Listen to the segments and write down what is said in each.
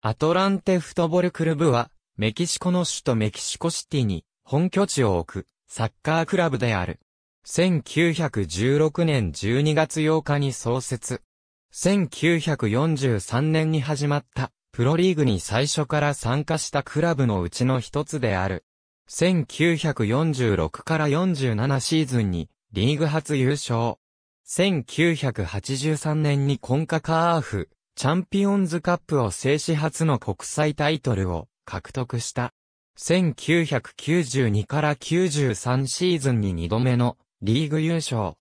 アトランテフットボールクルブは、メキシコの首都メキシコシティに本拠地を置くサッカークラブである。1916年12月8日に創設。1943年に始まったプロリーグに最初から参加したクラブのうちの一つである。1946から47シーズンにリーグ初優勝。1983年にコンカカーフチャンピオンズカップを制止初の国際タイトルを獲得した。1992から93シーズンに2度目のリーグ優勝。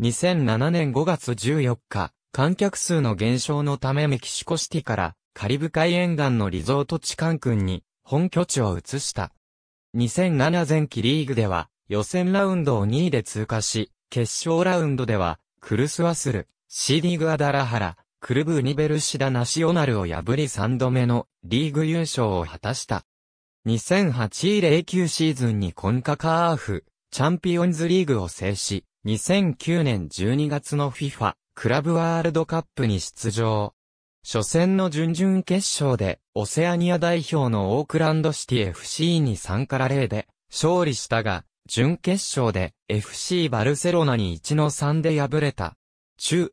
2007年5月14日、観客数の減少のためメキシコシティからカリブ海沿岸のリゾート地カン君に本拠地を移した。2007前期リーグでは予選ラウンドを2位で通過し、決勝ラウンドではクルスワスル、シーディグアダラハラ、クルブニベルシダナシオナルを破り3度目のリーグ優勝を果たした。2 0 0 8零9シーズンにコンカカーフチャンピオンズリーグを制し、2009年12月の FIFA クラブワールドカップに出場。初戦の準々決勝で、オセアニア代表のオークランドシティ FC に3から0で勝利したが、準決勝で FC バルセロナに1の3で敗れた。中